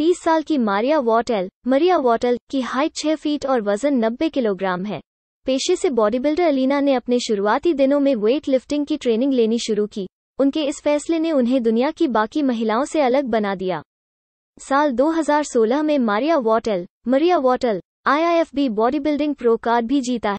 30 साल की Maria Wattel Maria वॉटेल की हाइट 6 फीट और वजन 90 किलोग्राम है पेशे से बॉडी बिल्डर अलीना ने अपने शुरुआती दिनों में वेट लिफ्टिंग की ट्रेनिंग लेनी शुरू की उनके इस फैसले ने उन्हें दुनिया की बाकी महिलाओं से अलग बना दिया साल 2016 में Maria Wattel Maria Wattel IIFB body building pro card भी जीता